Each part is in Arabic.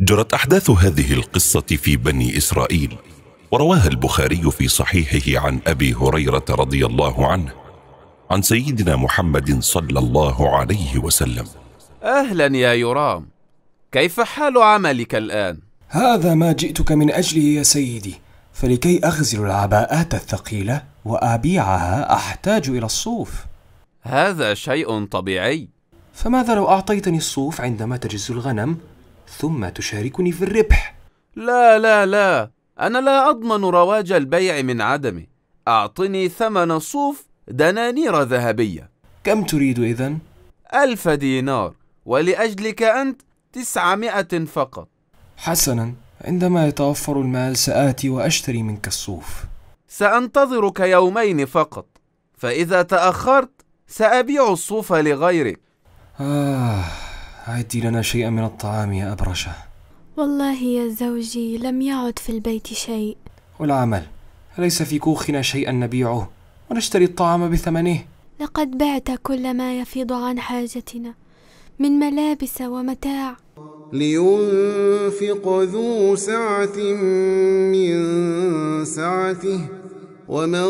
جرت أحداث هذه القصة في بني إسرائيل ورواها البخاري في صحيحه عن أبي هريرة رضي الله عنه عن سيدنا محمد صلى الله عليه وسلم أهلا يا يرام كيف حال عملك الآن؟ هذا ما جئتك من أجله يا سيدي فلكي أغزل العباءات الثقيلة وأبيعها أحتاج إلى الصوف هذا شيء طبيعي فماذا لو أعطيتني الصوف عندما تجز الغنم ثم تشاركني في الربح لا لا لا أنا لا أضمن رواج البيع من عدمه أعطني ثمن صوف دنانير ذهبية كم تريد إذا؟ ألف دينار ولأجلك أنت تسعمائة فقط حسنا عندما يتوفر المال سآتي وأشتري منك الصوف سأنتظرك يومين فقط فإذا تأخرت سأبيع الصوف لغيرك آه أعدي لنا شيئا من الطعام يا أبرشة والله يا زوجي لم يعد في البيت شيء والعمل أليس في كوخنا شيئا نبيعه ونشتري الطعام بثمنه لقد بعت كل ما يفيض عن حاجتنا من ملابس ومتاع لينفق ذو سعة من سعته ومن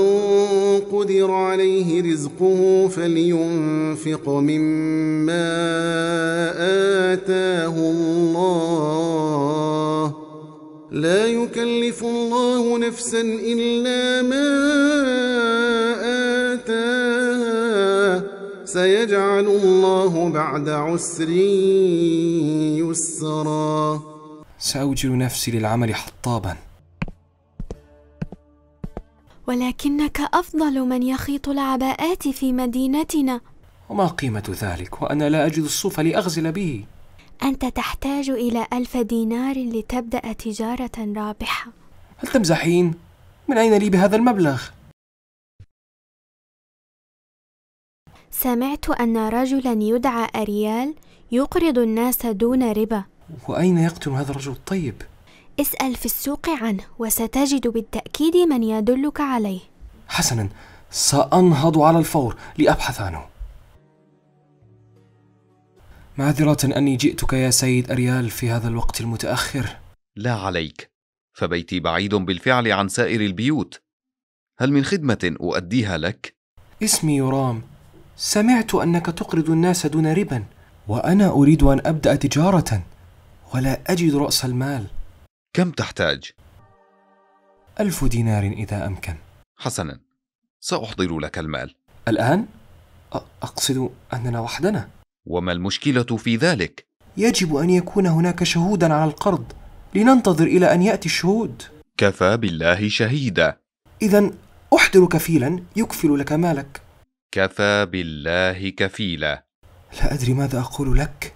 قدر عليه رزقه فلينفق مما آتاه الله لا يكلف الله نفسا إلا ما آتاها سيجعل الله بعد عسر يسرا سأوجل نفسي للعمل حطاباً ولكنك أفضل من يخيط العباءات في مدينتنا وما قيمة ذلك وأنا لا أجد الصوف لأغزل به أنت تحتاج إلى ألف دينار لتبدأ تجارة رابحة هل تمزحين؟ من أين لي بهذا المبلغ؟ سمعت أن رجلا يدعى أريال يقرض الناس دون ربا وأين يقتل هذا الرجل الطيب؟ اسأل في السوق عنه وستجد بالتأكيد من يدلك عليه حسنا سأنهض على الفور لأبحث عنه معذرة أني جئتك يا سيد أريال في هذا الوقت المتأخر لا عليك فبيتي بعيد بالفعل عن سائر البيوت هل من خدمة أؤديها لك؟ اسمي يرام سمعت أنك تقرض الناس دون ربا وأنا أريد أن أبدأ تجارة ولا أجد رأس المال كم تحتاج؟ ألف دينار إذا أمكن حسنا سأحضر لك المال الآن؟ أقصد أننا وحدنا وما المشكلة في ذلك؟ يجب أن يكون هناك شهودا على القرض لننتظر إلى أن يأتي الشهود كفى بالله شهيدا إذا أحضر كفيلا يكفل لك مالك كفى بالله كفيلا لا أدري ماذا أقول لك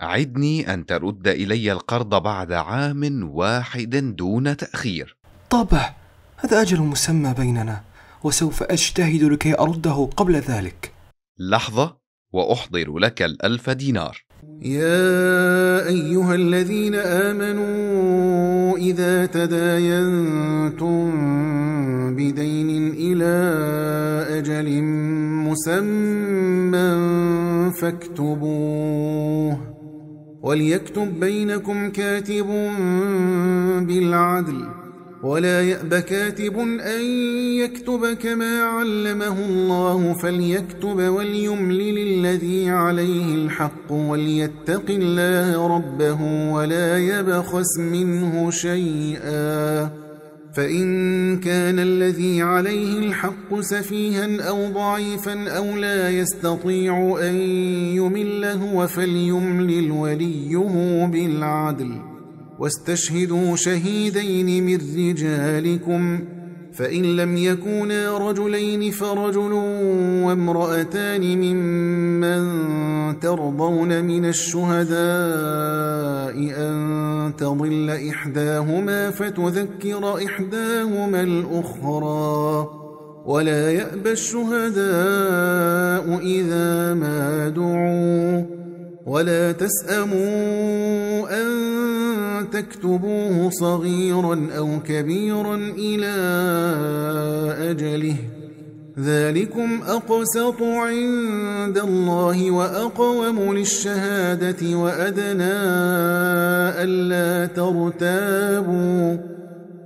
عدني أن ترد إلي القرض بعد عام واحد دون تأخير طبع هذا أجل مسمى بيننا وسوف أجتهد لكي أرده قبل ذلك لحظة وأحضر لك الألف دينار يا أيها الذين آمنوا إذا تداينتم بدين إلى أجل مسمى فاكتبوه وليكتب بينكم كاتب بالعدل ولا يأب كاتب أن يكتب كما علمه الله فليكتب وليملل الذي عليه الحق وليتق الله ربه ولا يبخس منه شيئا فإن كان الذي عليه الحق سفيها أو ضعيفا أو لا يستطيع أن يمل هو فليملل وليه بالعدل واستشهدوا شهيدين من رجالكم فإن لم يكونا رجلين فرجل وامرأتان ممن ترضون من الشهداء أن تضل إحداهما فتذكر إحداهما الأخرى ولا يأبى الشهداء إذا ما دعوا ولا تسأموا أن تكتبوه صغيرا أو كبيرا إلى أجله ذلكم أقسط عند الله وأقوم للشهادة وأدنى ألا ترتابوا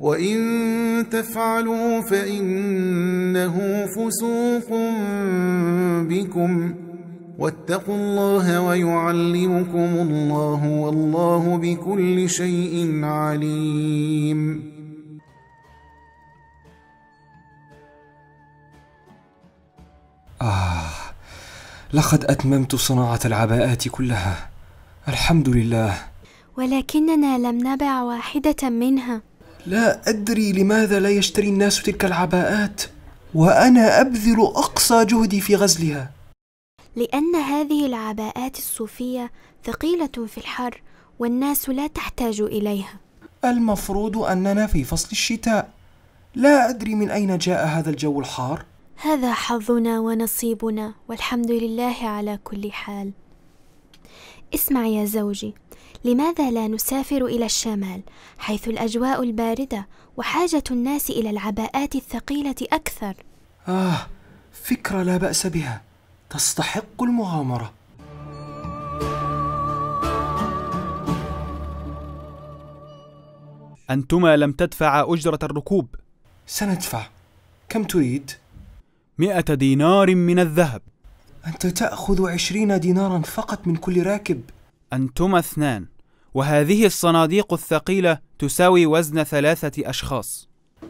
وإن تفعلوا فإنه فسوق بكم واتقوا الله ويعلمكم الله والله بكل شيء عليم آه لقد أتممت صناعة العباءات كلها الحمد لله ولكننا لم نبع واحدة منها لا أدري لماذا لا يشتري الناس تلك العباءات وأنا أبذل أقصى جهدي في غزلها لأن هذه العباءات الصوفية ثقيلة في الحر والناس لا تحتاج إليها المفروض أننا في فصل الشتاء لا أدري من أين جاء هذا الجو الحار هذا حظنا ونصيبنا والحمد لله على كل حال اسمع يا زوجي لماذا لا نسافر إلى الشمال حيث الأجواء الباردة وحاجة الناس إلى العباءات الثقيلة أكثر؟ آه، فكرة لا بأس بها، تستحق المغامرة. أنتما لم تدفعا أجرة الركوب. سندفع. كم تريد؟ مئة دينار من الذهب. أنت تأخذ عشرين دينارا فقط من كل راكب أنتما اثنان وهذه الصناديق الثقيلة تساوي وزن ثلاثة أشخاص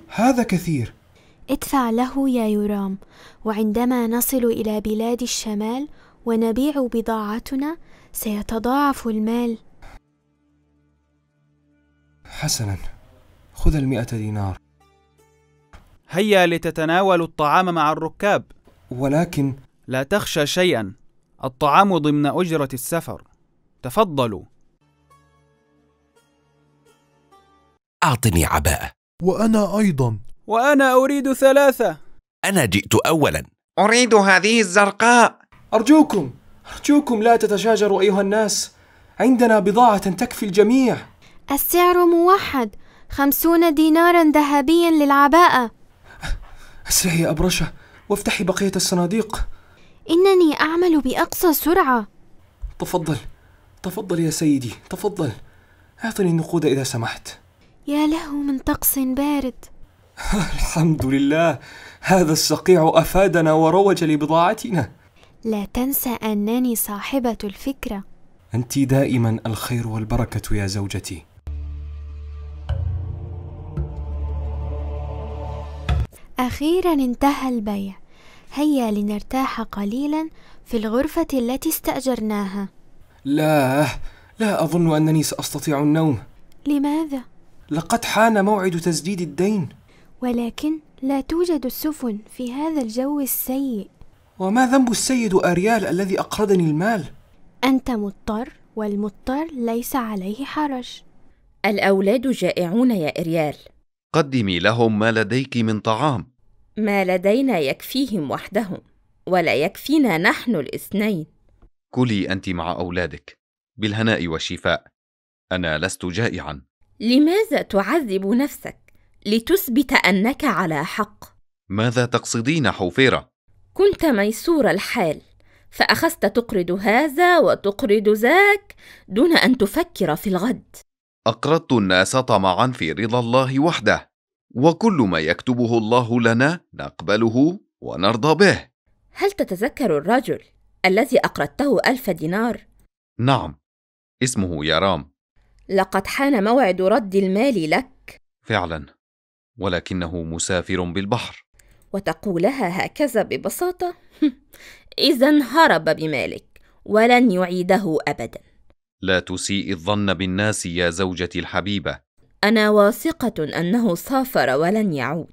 هذا كثير ادفع له يا يرام وعندما نصل إلى بلاد الشمال ونبيع بضاعتنا سيتضاعف المال حسنا خذ المئة دينار هيا لتتناولوا الطعام مع الركاب ولكن لا تخشى شيئا الطعام ضمن أجرة السفر تفضلوا أعطني عباءة وأنا أيضا وأنا أريد ثلاثة أنا جئت أولا أريد هذه الزرقاء أرجوكم أرجوكم لا تتشاجروا أيها الناس عندنا بضاعة تكفي الجميع السعر موحد خمسون دينارا ذهبيا للعباءة اسرعي يا أبرشة وافتحي بقية الصناديق إنني أعمل بأقصى سرعة تفضل تفضل يا سيدي تفضل اعطني النقود اذا سمحت يا له من طقس بارد الحمد لله هذا الصقيع افادنا وروج لبضاعتنا لا تنسى انني صاحبه الفكره انت دائما الخير والبركه يا زوجتي اخيرا انتهى البيع هيا لنرتاح قليلا في الغرفه التي استاجرناها لا لا أظن أنني سأستطيع النوم لماذا؟ لقد حان موعد تسديد الدين ولكن لا توجد السفن في هذا الجو السيء وما ذنب السيد أريال الذي أقرضني المال؟ أنت مضطر والمضطر ليس عليه حرج الأولاد جائعون يا إريال قدمي لهم ما لديك من طعام ما لدينا يكفيهم وحدهم ولا يكفينا نحن الاثنين كلي أنت مع أولادك بالهناء والشفاء أنا لست جائعا لماذا تعذب نفسك؟ لتثبت أنك على حق ماذا تقصدين حوفيرة؟ كنت ميسور الحال فأخذت تقرض هذا وتقرض ذاك دون أن تفكر في الغد أقرضت الناس طمعا في رضا الله وحده وكل ما يكتبه الله لنا نقبله ونرضى به هل تتذكر الرجل الذي أقرضته ألف دينار نعم اسمه يارام لقد حان موعد رد المال لك فعلا ولكنه مسافر بالبحر وتقولها هكذا ببساطة إذا هرب بمالك ولن يعيده أبدا لا تسيء الظن بالناس يا زوجتي الحبيبة أنا واثقة أنه سافر ولن يعود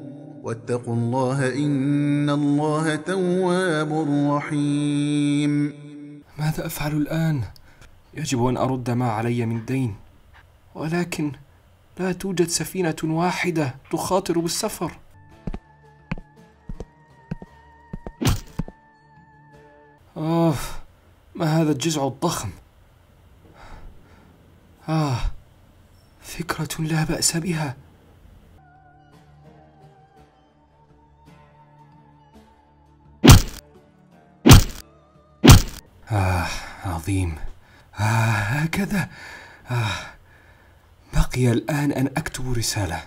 واتقوا الله إن الله تواب رحيم ماذا أفعل الآن؟ يجب أن أرد ما علي من دين ولكن لا توجد سفينة واحدة تخاطر بالسفر أوه ما هذا الجزع الضخم آه فكرة لا بأس بها آه عظيم آه هكذا آه بقي الآن أن أكتب رسالة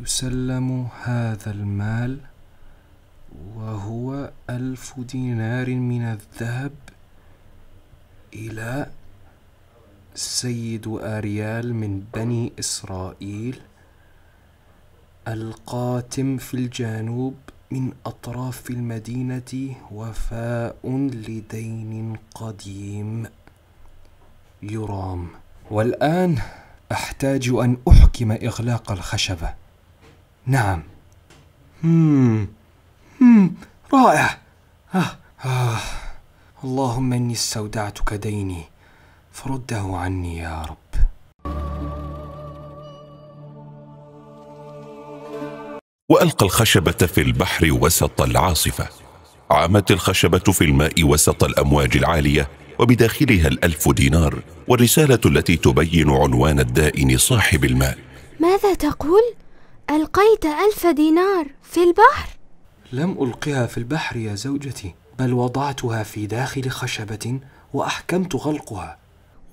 يسلم هذا المال وهو ألف دينار من الذهب إلى سيد أريال من بني إسرائيل القاتم في الجنوب من أطراف المدينة وفاء لدين قديم يرام والآن أحتاج أن أحكم إغلاق الخشبة نعم مم. مم. رائع آه. آه. اللهم إني استودعتك ديني فرده عني يا رب والقى الخشبه في البحر وسط العاصفه عمت الخشبه في الماء وسط الامواج العاليه وبداخلها الالف دينار والرساله التي تبين عنوان الدائن صاحب المال ماذا تقول القيت الف دينار في البحر لم القها في البحر يا زوجتي بل وضعتها في داخل خشبه واحكمت غلقها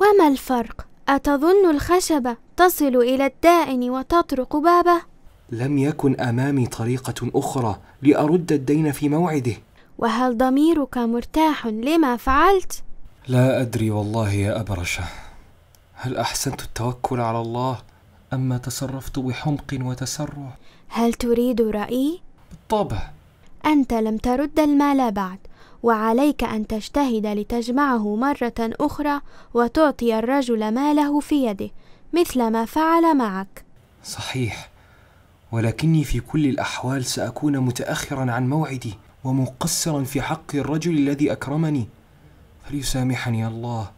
وما الفرق اتظن الخشبه تصل الى الدائن وتطرق بابه لم يكن امامي طريقه اخرى لارد الدين في موعده وهل ضميرك مرتاح لما فعلت لا ادري والله يا ابرشه هل احسنت التوكل على الله اما تصرفت بحمق وتسرع هل تريد رايي بالطبع انت لم ترد المال بعد وعليك ان تجتهد لتجمعه مره اخرى وتعطي الرجل ماله في يده مثل ما فعل معك صحيح ولكني في كل الاحوال ساكون متاخرا عن موعدي ومقصرا في حق الرجل الذي اكرمني فليسامحني الله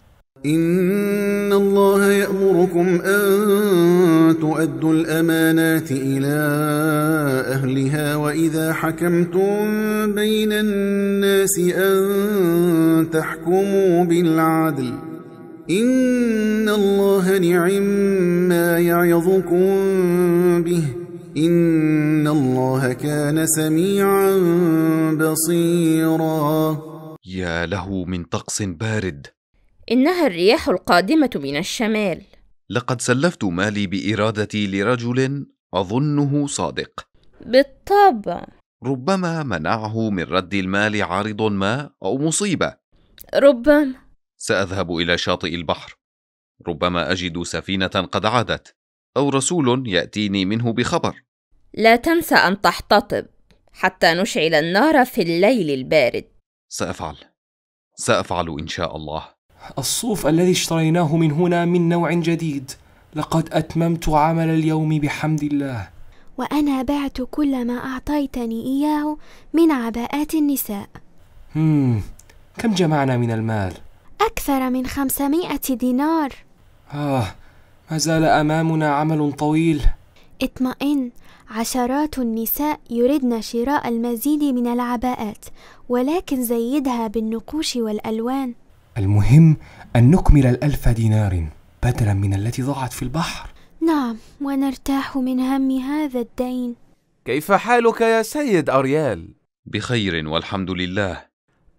ان الله يامركم ان تؤدوا الامانات الى اهلها واذا حكمتم بين الناس ان تحكموا بالعدل ان الله نعم ما يعظكم به إن الله كان سميعا بصيرا يا له من طقس بارد إنها الرياح القادمة من الشمال لقد سلفت مالي بإرادتي لرجل أظنه صادق بالطبع ربما منعه من رد المال عارض ما أو مصيبة ربما سأذهب إلى شاطئ البحر ربما أجد سفينة قد عادت أو رسول يأتيني منه بخبر لا تنسى أن تحتطب حتى نشعل النار في الليل البارد سأفعل سأفعل إن شاء الله الصوف الذي اشتريناه من هنا من نوع جديد لقد أتممت عمل اليوم بحمد الله وأنا بعت كل ما أعطيتني إياه من عباءات النساء مم. كم جمعنا من المال؟ أكثر من خمسمائة دينار آه ما زال أمامنا عمل طويل اطمئن عشرات النساء يردن شراء المزيد من العباءات ولكن زيدها بالنقوش والألوان المهم أن نكمل الألف دينار بدلا من التي ضاعت في البحر نعم ونرتاح من هم هذا الدين كيف حالك يا سيد أريال؟ بخير والحمد لله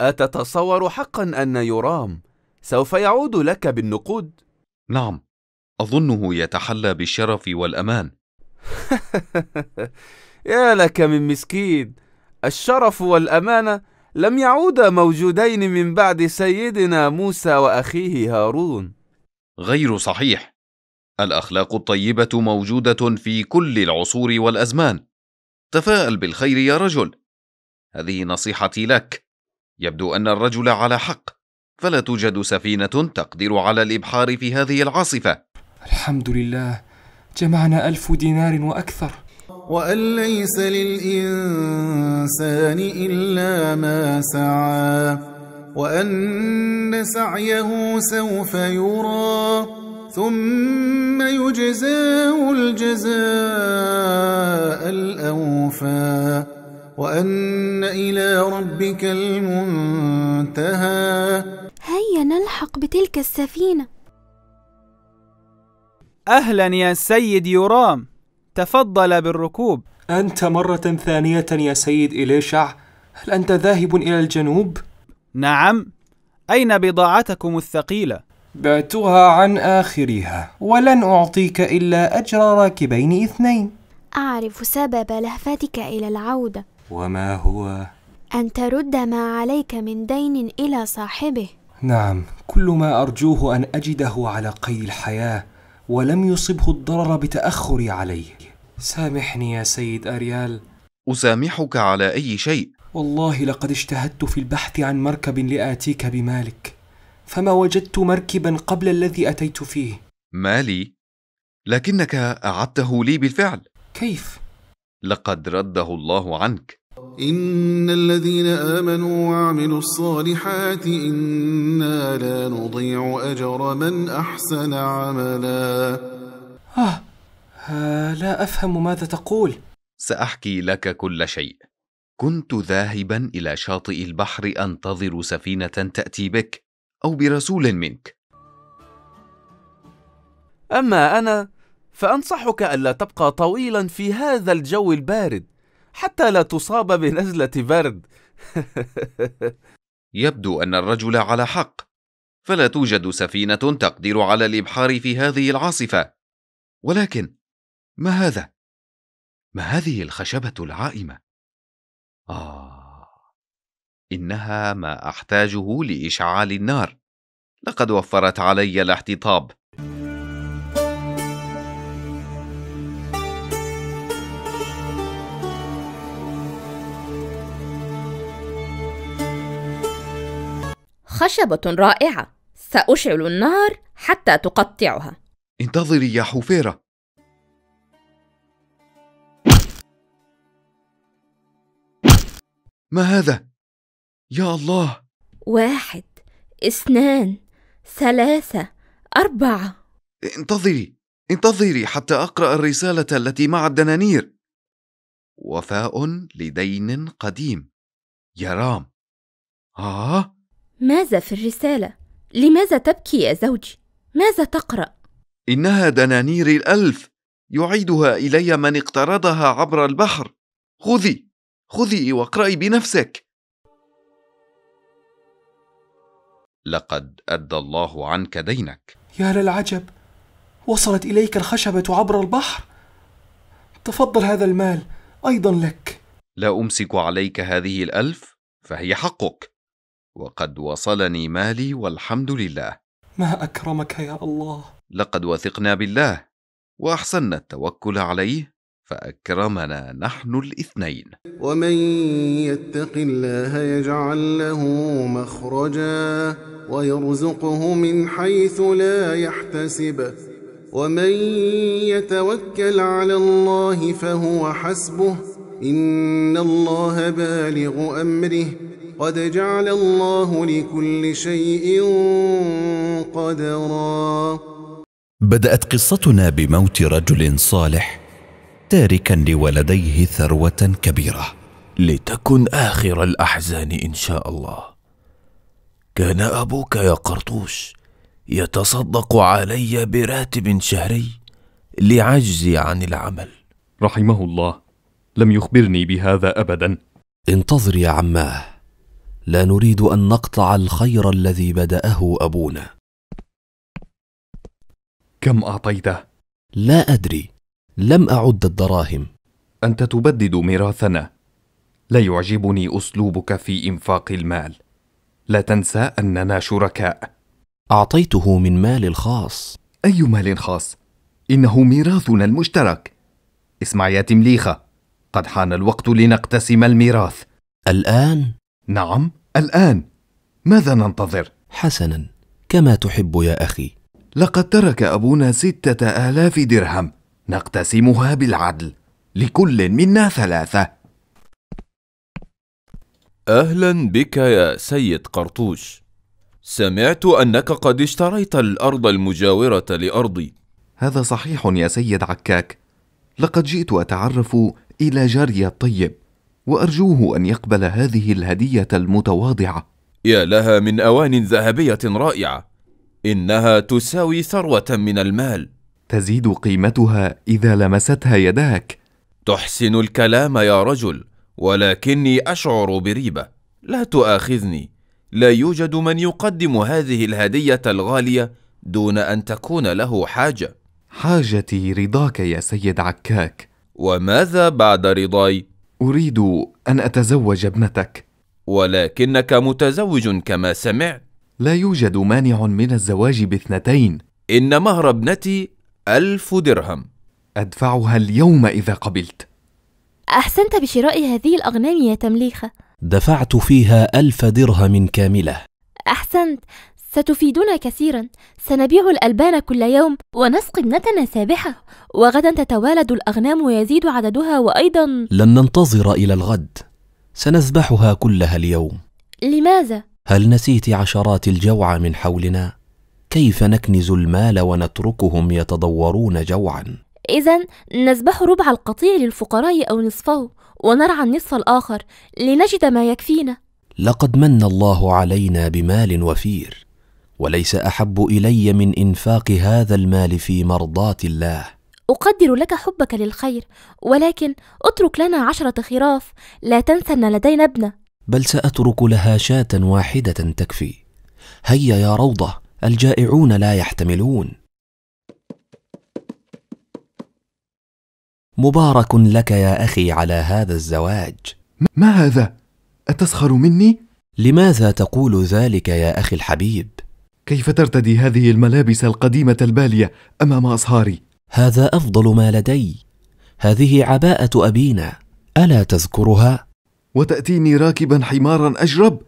أتتصور حقا أن يرام سوف يعود لك بالنقود؟ نعم أظنه يتحلى بالشرف والأمان يا لك من مسكين الشرف والأمانة لم يعودا موجودين من بعد سيدنا موسى وأخيه هارون غير صحيح الأخلاق الطيبة موجودة في كل العصور والأزمان تفاءل بالخير يا رجل هذه نصيحتي لك يبدو أن الرجل على حق فلا توجد سفينة تقدر على الإبحار في هذه العاصفة الحمد لله جمعنا ألف دينار وأكثر وأن ليس للإنسان إلا ما سعى وأن سعيه سوف يرى ثم يجزاه الجزاء الأوفى وأن إلى ربك المنتهى هيا نلحق بتلك السفينة أهلا يا سيد يرام تفضل بالركوب أنت مرة ثانية يا سيد إليشع هل أنت ذاهب إلى الجنوب؟ نعم أين بضاعتكم الثقيلة؟ بعتها عن آخرها ولن أعطيك إلا أجر راكبين اثنين أعرف سبب لهفتك إلى العودة وما هو؟ أن ترد ما عليك من دين إلى صاحبه نعم كل ما أرجوه أن أجده على قيد الحياة ولم يصبه الضرر بتأخري عليه سامحني يا سيد أريال أسامحك على أي شيء والله لقد اجتهدت في البحث عن مركب لآتيك بمالك فما وجدت مركبا قبل الذي أتيت فيه مالي لكنك أعدته لي بالفعل كيف؟ لقد رده الله عنك إن الذين آمنوا وعملوا الصالحات إنا لا نضيع أجر من أحسن عملا آه لا أفهم ماذا تقول سأحكي لك كل شيء كنت ذاهبا إلى شاطئ البحر أنتظر سفينة تأتي بك أو برسول منك أما أنا فأنصحك ألا تبقى طويلا في هذا الجو البارد حتى لا تصاب بنزلة برد يبدو أن الرجل على حق فلا توجد سفينة تقدر على الإبحار في هذه العاصفة ولكن ما هذا؟ ما هذه الخشبة العائمة؟ آه إنها ما أحتاجه لإشعال النار لقد وفرت علي الاحتطاب خشبة رائعة سأشعل النار حتى تقطعها انتظري يا حفيرة ما هذا؟ يا الله واحد اثنان ثلاثة أربعة انتظري انتظري حتى أقرأ الرسالة التي مع الدنانير وفاء لدين قديم يا رام آه ماذا في الرسالة؟ لماذا تبكي يا زوجي؟ ماذا تقرأ؟ إنها دنانير الألف يعيدها إلي من اقترضها عبر البحر خذي خذي واقرأي بنفسك لقد أدى الله عنك دينك يا للعجب وصلت إليك الخشبة عبر البحر تفضل هذا المال أيضا لك لا أمسك عليك هذه الألف فهي حقك وقد وصلني مالي والحمد لله ما اكرمك يا الله لقد وثقنا بالله واحسنا التوكل عليه فاكرمنا نحن الاثنين ومن يتق الله يجعل له مخرجا ويرزقه من حيث لا يحتسب ومن يتوكل على الله فهو حسبه ان الله بالغ امره قد جعل الله لكل شيء قدرا بدات قصتنا بموت رجل صالح تاركا لولديه ثروه كبيره لتكن اخر الاحزان ان شاء الله كان ابوك يا قرطوش يتصدق علي براتب شهري لعجزي عن العمل رحمه الله لم يخبرني بهذا ابدا انتظر يا عماه لا نريد ان نقطع الخير الذي بداه ابونا كم اعطيته لا ادري لم اعد الدراهم انت تبدد ميراثنا لا يعجبني اسلوبك في انفاق المال لا تنسى اننا شركاء اعطيته من مال الخاص اي مال خاص انه ميراثنا المشترك اسمع يا تمليخه قد حان الوقت لنقتسم الميراث الان نعم الان ماذا ننتظر حسنا كما تحب يا اخي لقد ترك ابونا سته الاف درهم نقتسمها بالعدل لكل منا ثلاثه اهلا بك يا سيد قرطوش سمعت انك قد اشتريت الارض المجاوره لارضي هذا صحيح يا سيد عكاك لقد جئت اتعرف الى جاري الطيب وارجوه ان يقبل هذه الهديه المتواضعه يا لها من اوان ذهبيه رائعه انها تساوي ثروه من المال تزيد قيمتها اذا لمستها يداك تحسن الكلام يا رجل ولكني اشعر بريبه لا تؤاخذني لا يوجد من يقدم هذه الهديه الغاليه دون ان تكون له حاجه حاجتي رضاك يا سيد عكاك وماذا بعد رضاي اريد ان اتزوج ابنتك ولكنك متزوج كما سمعت لا يوجد مانع من الزواج باثنتين ان مهر ابنتي الف درهم ادفعها اليوم اذا قبلت احسنت بشراء هذه الاغنام يا تمليخه دفعت فيها الف درهم كامله احسنت ستفيدنا كثيرا سنبيع الألبان كل يوم ونسقي ابنتنا سابحة وغدا تتوالد الأغنام ويزيد عددها وأيضا لن ننتظر إلى الغد سنذبحها كلها اليوم لماذا؟ هل نسيت عشرات الجوع من حولنا؟ كيف نكنز المال ونتركهم يتضورون جوعا؟ إذا نذبح ربع القطيع للفقراء أو نصفه ونرعى النصف الآخر لنجد ما يكفينا لقد من الله علينا بمال وفير وليس احب الي من انفاق هذا المال في مرضاه الله اقدر لك حبك للخير ولكن اترك لنا عشره خراف لا تنسى ان لدينا ابنه بل ساترك لها شاه واحده تكفي هيا يا روضه الجائعون لا يحتملون مبارك لك يا اخي على هذا الزواج ما هذا اتسخر مني لماذا تقول ذلك يا اخي الحبيب كيف ترتدي هذه الملابس القديمة البالية أمام أصهاري؟ هذا أفضل ما لدي، هذه عباءة أبينا، ألا تذكرها؟ وتأتيني راكبا حمارا أجرب؟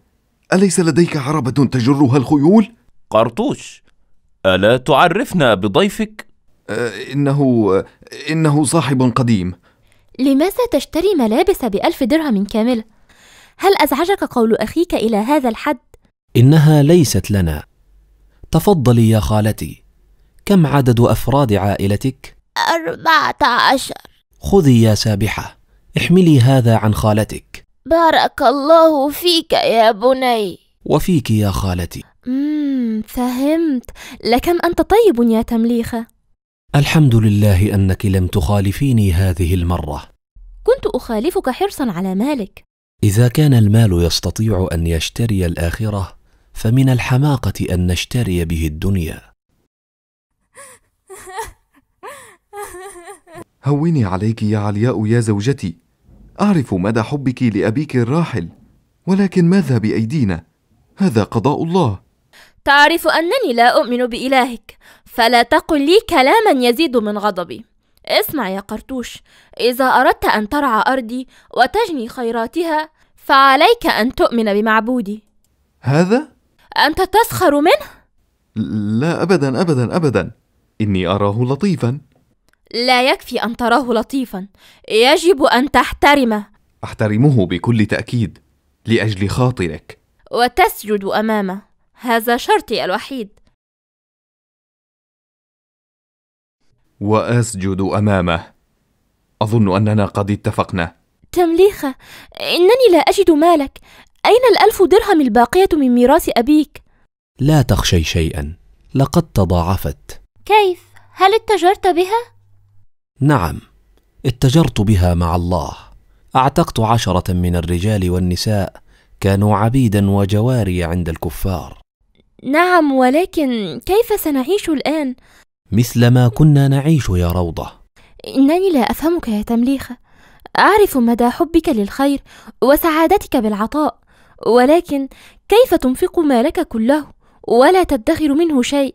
أليس لديك عربة تجرها الخيول؟ قرطوش، ألا تعرفنا بضيفك؟ أه إنه إنه صاحب قديم لماذا تشتري ملابس بألف درهم كاملة؟ هل أزعجك قول أخيك إلى هذا الحد؟ إنها ليست لنا تفضلي يا خالتي كم عدد أفراد عائلتك؟ أربعة عشر خذي يا سابحة احملي هذا عن خالتك بارك الله فيك يا بني وفيك يا خالتي مم فهمت لكم أنت طيب يا تمليخة الحمد لله أنك لم تخالفيني هذه المرة كنت أخالفك حرصا على مالك إذا كان المال يستطيع أن يشتري الآخرة فمن الحماقه ان نشتري به الدنيا هوني عليك يا علياء يا زوجتي اعرف مدى حبك لابيك الراحل ولكن ماذا بايدينا هذا قضاء الله تعرف انني لا اؤمن بالهك فلا تقل لي كلاما يزيد من غضبي اسمع يا قرطوش اذا اردت ان ترعى ارضي وتجني خيراتها فعليك ان تؤمن بمعبودي هذا أنت تسخر منه؟ لا أبدا أبدا أبدا إني أراه لطيفا لا يكفي أن تراه لطيفا يجب أن تحترمه أحترمه بكل تأكيد لأجل خاطرك وتسجد أمامه هذا شرطي الوحيد وأسجد أمامه أظن أننا قد اتفقنا تمليخة إنني لا أجد مالك أين الألف درهم الباقية من ميراث أبيك؟ لا تخشي شيئا لقد تضاعفت كيف؟ هل اتجرت بها؟ نعم اتجرت بها مع الله اعتقت عشرة من الرجال والنساء كانوا عبيدا وجواري عند الكفار نعم ولكن كيف سنعيش الآن؟ مثل ما كنا نعيش يا روضة إنني لا أفهمك يا تمليخة أعرف مدى حبك للخير وسعادتك بالعطاء ولكن كيف تنفق مالك كله ولا تدخر منه شيء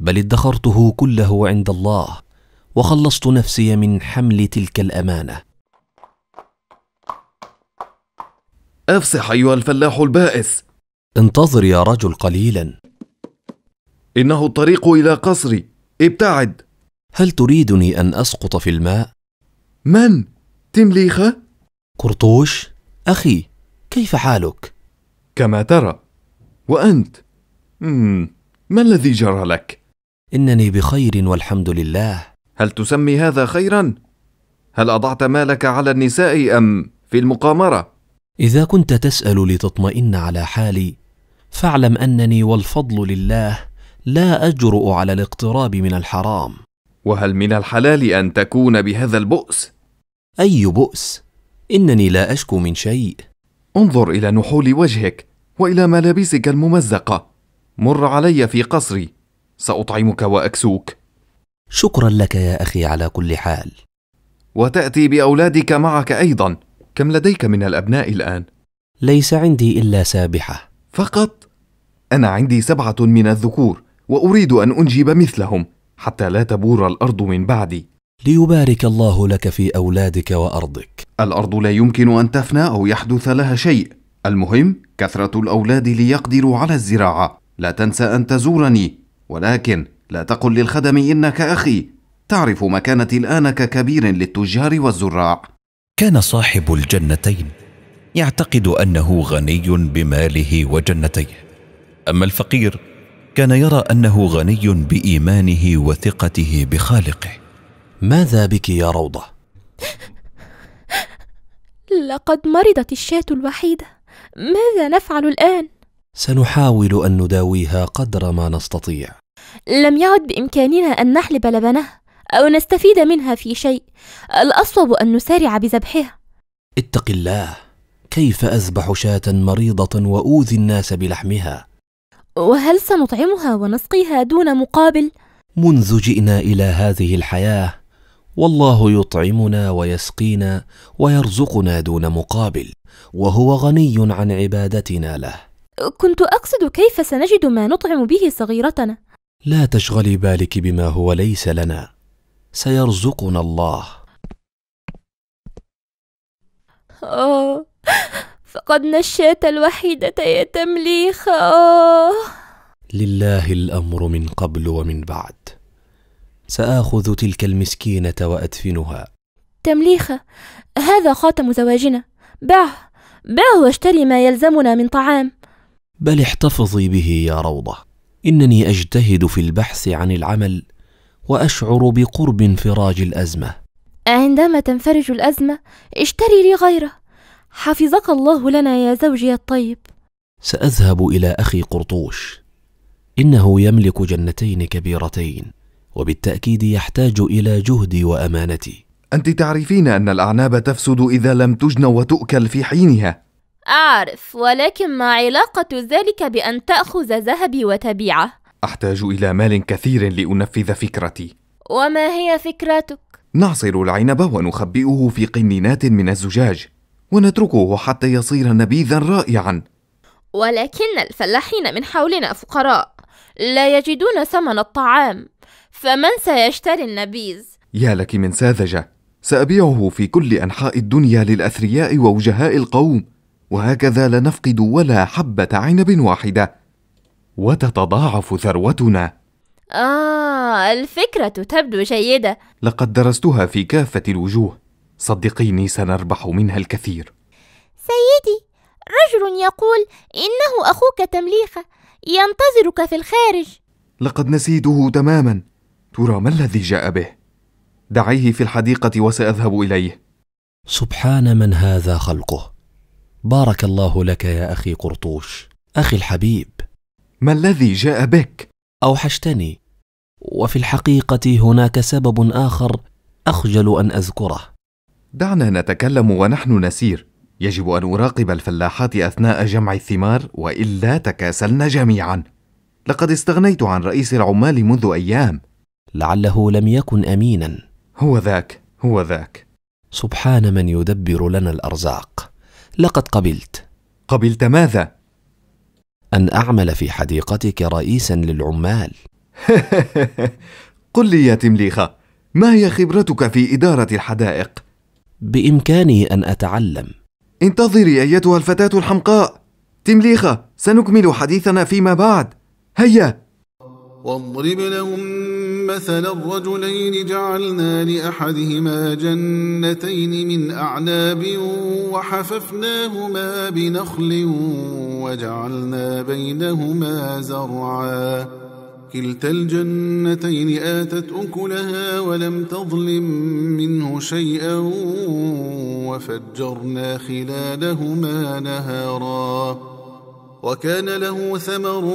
بل ادخرته كله عند الله وخلصت نفسي من حمل تلك الامانه افسح ايها الفلاح البائس انتظر يا رجل قليلا انه الطريق الى قصري ابتعد هل تريدني ان اسقط في الماء من تمليخه قرطوش اخي كيف حالك كما ترى وأنت مم. ما الذي جرى لك؟ إنني بخير والحمد لله هل تسمي هذا خيرا؟ هل أضعت مالك على النساء أم في المقامرة؟ إذا كنت تسأل لتطمئن على حالي فاعلم أنني والفضل لله لا أجرؤ على الاقتراب من الحرام وهل من الحلال أن تكون بهذا البؤس؟ أي بؤس؟ إنني لا أشكو من شيء انظر إلى نحول وجهك والى ملابسك الممزقه مر علي في قصري ساطعمك واكسوك شكرا لك يا اخي على كل حال وتاتي باولادك معك ايضا كم لديك من الابناء الان ليس عندي الا سابحه فقط انا عندي سبعه من الذكور واريد ان انجب مثلهم حتى لا تبور الارض من بعدي ليبارك الله لك في اولادك وارضك الارض لا يمكن ان تفنى او يحدث لها شيء المهم كثرة الأولاد ليقدروا على الزراعة لا تنسى أن تزورني ولكن لا تقل للخدم إنك أخي تعرف مكانتي الآن ككبير للتجار والزراع كان صاحب الجنتين يعتقد أنه غني بماله وجنتيه أما الفقير كان يرى أنه غني بإيمانه وثقته بخالقه ماذا بك يا روضة؟ لقد مرضت الشاة الوحيدة ماذا نفعل الآن؟ سنحاول أن نداويها قدر ما نستطيع لم يعد بإمكاننا أن نحلب لبنها أو نستفيد منها في شيء الأصوب أن نسارع بذبحها اتق الله كيف أذبح شاة مريضة وأوذي الناس بلحمها؟ وهل سنطعمها ونسقيها دون مقابل؟ منذ جئنا إلى هذه الحياة والله يطعمنا ويسقينا ويرزقنا دون مقابل وهو غني عن عبادتنا له كنت اقصد كيف سنجد ما نطعم به صغيرتنا لا تشغلي بالك بما هو ليس لنا سيرزقنا الله آه فقد نشات الوحيدة يا تمليخ آه لله الأمر من قبل ومن بعد سآخذ تلك المسكينة وأدفنها تمليخة هذا خاتم زواجنا بعه بعه واشتري ما يلزمنا من طعام بل احتفظي به يا روضة إنني أجتهد في البحث عن العمل وأشعر بقرب انفراج الأزمة عندما تنفرج الأزمة اشتري لي غيره حفظك الله لنا يا زوجي الطيب سأذهب إلى أخي قرطوش إنه يملك جنتين كبيرتين وبالتأكيد يحتاج إلى جهدي وأمانتي أنت تعرفين أن الأعناب تفسد إذا لم تجن وتؤكل في حينها أعرف ولكن ما علاقة ذلك بأن تأخذ ذهبي وتبيعه؟ أحتاج إلى مال كثير لأنفذ فكرتي وما هي فكرتك؟ نعصر العنب ونخبئه في قنينات من الزجاج ونتركه حتى يصير نبيذا رائعا ولكن الفلاحين من حولنا فقراء لا يجدون ثمن الطعام فمن سيشتري النبيذ؟ يا لك من ساذجة سأبيعه في كل أنحاء الدنيا للأثرياء ووجهاء القوم وهكذا لا نفقد ولا حبة عنب واحدة وتتضاعف ثروتنا آه الفكرة تبدو جيدة لقد درستها في كافة الوجوه صدقيني سنربح منها الكثير سيدي رجل يقول إنه أخوك تمليخة ينتظرك في الخارج لقد نسيته تماما ترى ما الذي جاء به دعيه في الحديقة وسأذهب إليه سبحان من هذا خلقه بارك الله لك يا أخي قرطوش أخي الحبيب ما الذي جاء بك؟ أوحشتني وفي الحقيقة هناك سبب آخر أخجل أن أذكره دعنا نتكلم ونحن نسير يجب أن أراقب الفلاحات أثناء جمع الثمار وإلا تكاسلن جميعا لقد استغنيت عن رئيس العمال منذ أيام لعله لم يكن أمينا هو ذاك هو ذاك سبحان من يدبر لنا الارزاق لقد قبلت قبلت ماذا ان اعمل في حديقتك رئيسا للعمال قل لي يا تمليخه ما هي خبرتك في اداره الحدائق بامكاني ان اتعلم انتظري ايتها الفتاه الحمقاء تمليخه سنكمل حديثنا فيما بعد هيا واضرب لهم مثل الرجلين جعلنا لأحدهما جنتين من أعناب وحففناهما بنخل وجعلنا بينهما زرعا كلتا الجنتين آتت أكلها ولم تظلم منه شيئا وفجرنا خلالهما نهارا وكان له ثمر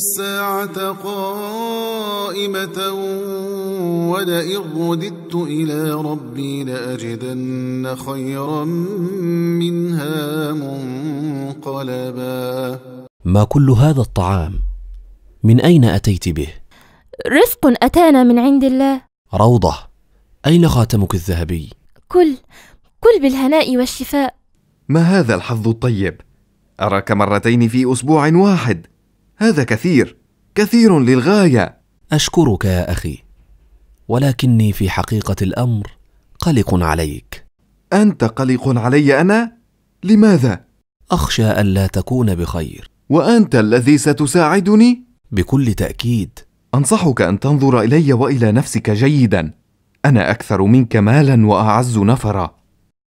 الساعة قائمة ولئن رددت إلى ربي لأجدن خيرا منها منقلبا ما كل هذا الطعام؟ من أين أتيت به؟ رزق أتانا من عند الله روضة أين خاتمك الذهبي؟ كل كل بالهناء والشفاء ما هذا الحظ الطيب؟ أراك مرتين في أسبوع واحد هذا كثير كثير للغايه اشكرك يا اخي ولكني في حقيقه الامر قلق عليك انت قلق علي انا لماذا اخشى الا تكون بخير وانت الذي ستساعدني بكل تاكيد انصحك ان تنظر الي والى نفسك جيدا انا اكثر منك مالا واعز نفرا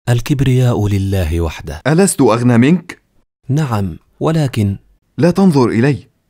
الكبرياء لله وحده الست اغنى منك نعم ولكن لا تنظر الي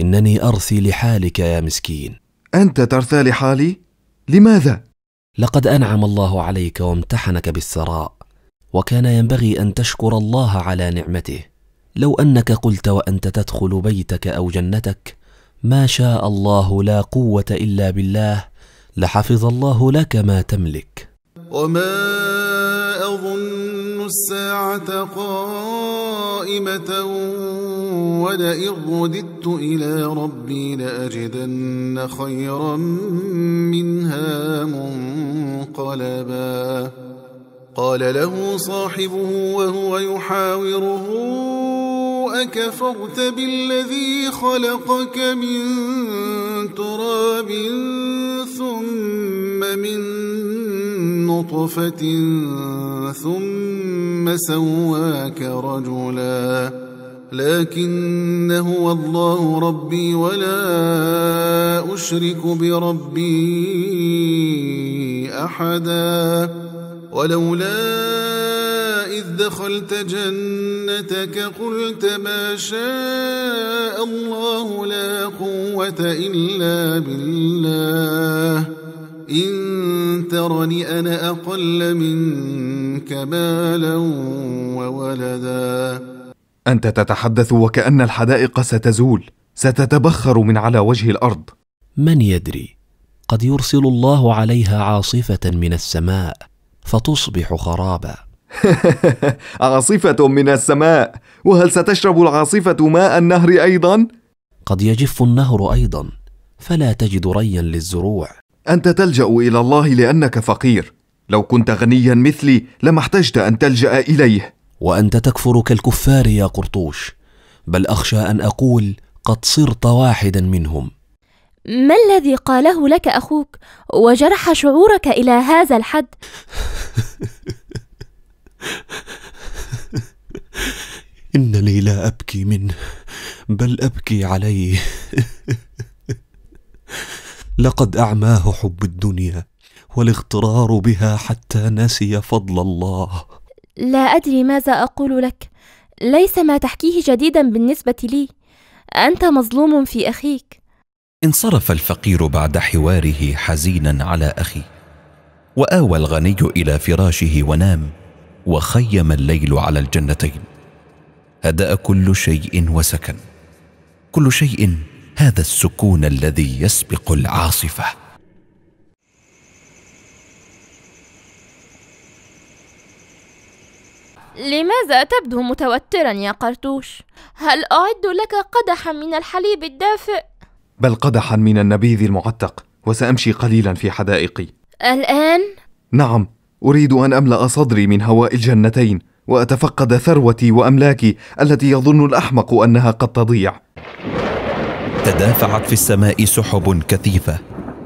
انني ارثي لحالك يا مسكين انت ترثى لحالي لماذا لقد انعم الله عليك وامتحنك بالثراء وكان ينبغي ان تشكر الله على نعمته لو انك قلت وانت تدخل بيتك او جنتك ما شاء الله لا قوه الا بالله لحفظ الله لك ما تملك وما الساعة قائمة ولئن رددت إلى ربي لأجدن خيرا منها منقلبا قال له صاحبه وهو يحاوره أكفرت بالذي خلقك من تراب ثم من نطفة ثم سواك رجلا لكن هو الله ربي ولا أشرك بربي أحدا ولولا إذ دخلت جنتك قلت ما شاء الله لا قوة إلا بالله إن ترني أنا أقل منك مالا وولدا أنت تتحدث وكأن الحدائق ستزول ستتبخر من على وجه الأرض من يدري قد يرسل الله عليها عاصفة من السماء فتصبح خرابا عاصفة من السماء وهل ستشرب العاصفة ماء النهر أيضا؟ قد يجف النهر أيضا فلا تجد ريا للزروع انت تلجا الى الله لانك فقير لو كنت غنيا مثلي لما احتجت ان تلجا اليه وانت تكفر كالكفار يا قرطوش بل اخشى ان اقول قد صرت واحدا منهم ما الذي قاله لك اخوك وجرح شعورك الى هذا الحد انني لا ابكي منه بل ابكي عليه لقد أعماه حب الدنيا والاغترار بها حتى نسي فضل الله لا أدري ماذا أقول لك ليس ما تحكيه جديدا بالنسبة لي أنت مظلوم في أخيك انصرف الفقير بعد حواره حزينا على اخي وآوى الغني إلى فراشه ونام وخيم الليل على الجنتين هدأ كل شيء وسكن كل شيء هذا السكون الذي يسبق العاصفه لماذا تبدو متوترا يا قرطوش هل اعد لك قدحا من الحليب الدافئ بل قدحا من النبيذ المعتق وسامشي قليلا في حدائقي الان نعم اريد ان املا صدري من هواء الجنتين واتفقد ثروتي واملاكي التي يظن الاحمق انها قد تضيع تدافعت في السماء سحب كثيفه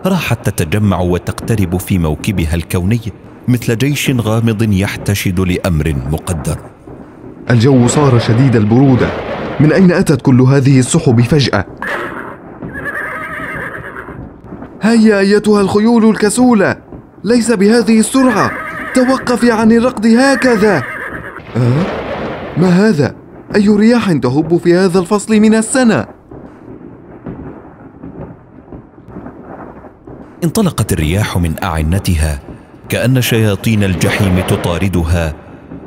راحت تتجمع وتقترب في موكبها الكوني مثل جيش غامض يحتشد لامر مقدر الجو صار شديد البروده من اين اتت كل هذه السحب فجاه هيا ايتها الخيول الكسوله ليس بهذه السرعه توقفي عن الركض هكذا أه؟ ما هذا اي رياح تهب في هذا الفصل من السنه انطلقت الرياح من اعنتها كان شياطين الجحيم تطاردها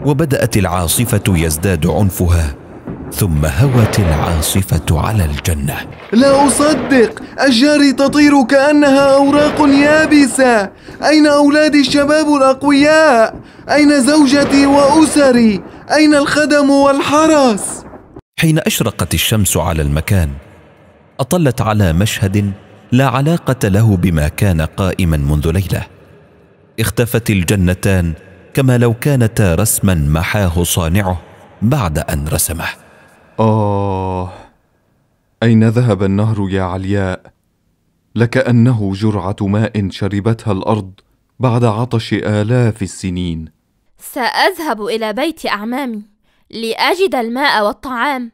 وبدات العاصفه يزداد عنفها ثم هوت العاصفه على الجنه لا اصدق اشجاري تطير كانها اوراق يابسه اين اولادي الشباب الاقوياء اين زوجتي واسري اين الخدم والحرس حين اشرقت الشمس على المكان اطلت على مشهد لا علاقه له بما كان قائما منذ ليله اختفت الجنتان كما لو كانتا رسما محاه صانعه بعد ان رسمه آه أين ذهب النهر يا علياء لكأنه جرعة ماء شربتها الأرض بعد عطش آلاف السنين سأذهب إلى بيت أعمامي لأجد الماء والطعام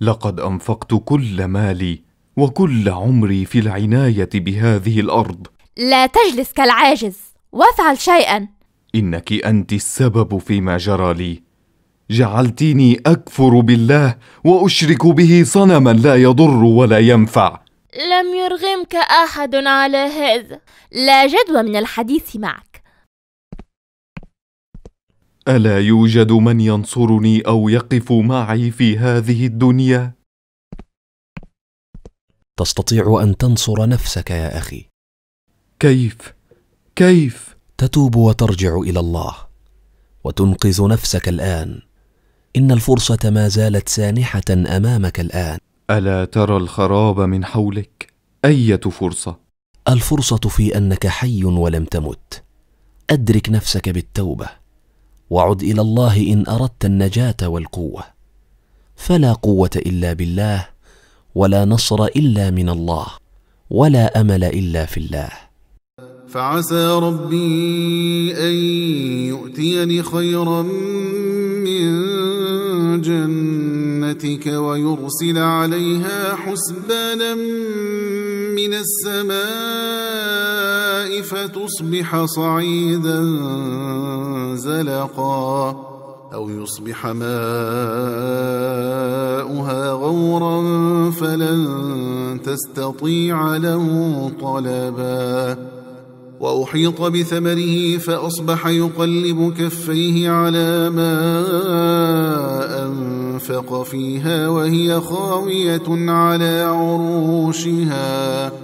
لقد أنفقت كل مالي وكل عمري في العناية بهذه الأرض لا تجلس كالعاجز وافعل شيئا إنك أنت السبب فيما جرى لي جعلتني أكفر بالله وأشرك به صنما لا يضر ولا ينفع لم يرغمك أحد على هذا لا جدوى من الحديث معك ألا يوجد من ينصرني أو يقف معي في هذه الدنيا؟ تستطيع ان تنصر نفسك يا اخي كيف كيف تتوب وترجع الى الله وتنقذ نفسك الان ان الفرصه ما زالت سانحه امامك الان الا ترى الخراب من حولك ايه فرصه الفرصه في انك حي ولم تمت ادرك نفسك بالتوبه وعد الى الله ان اردت النجاه والقوه فلا قوه الا بالله ولا نصر الا من الله ولا امل الا في الله فعسى ربي ان يؤتيني خيرا من جنتك ويرسل عليها حسبانا من السماء فتصبح صعيدا زلقا أو يصبح ماؤها غورا فلن تستطيع له طلبا وأحيط بثمره فأصبح يقلب كفيه على ما أنفق فيها وهي خاوية على عروشها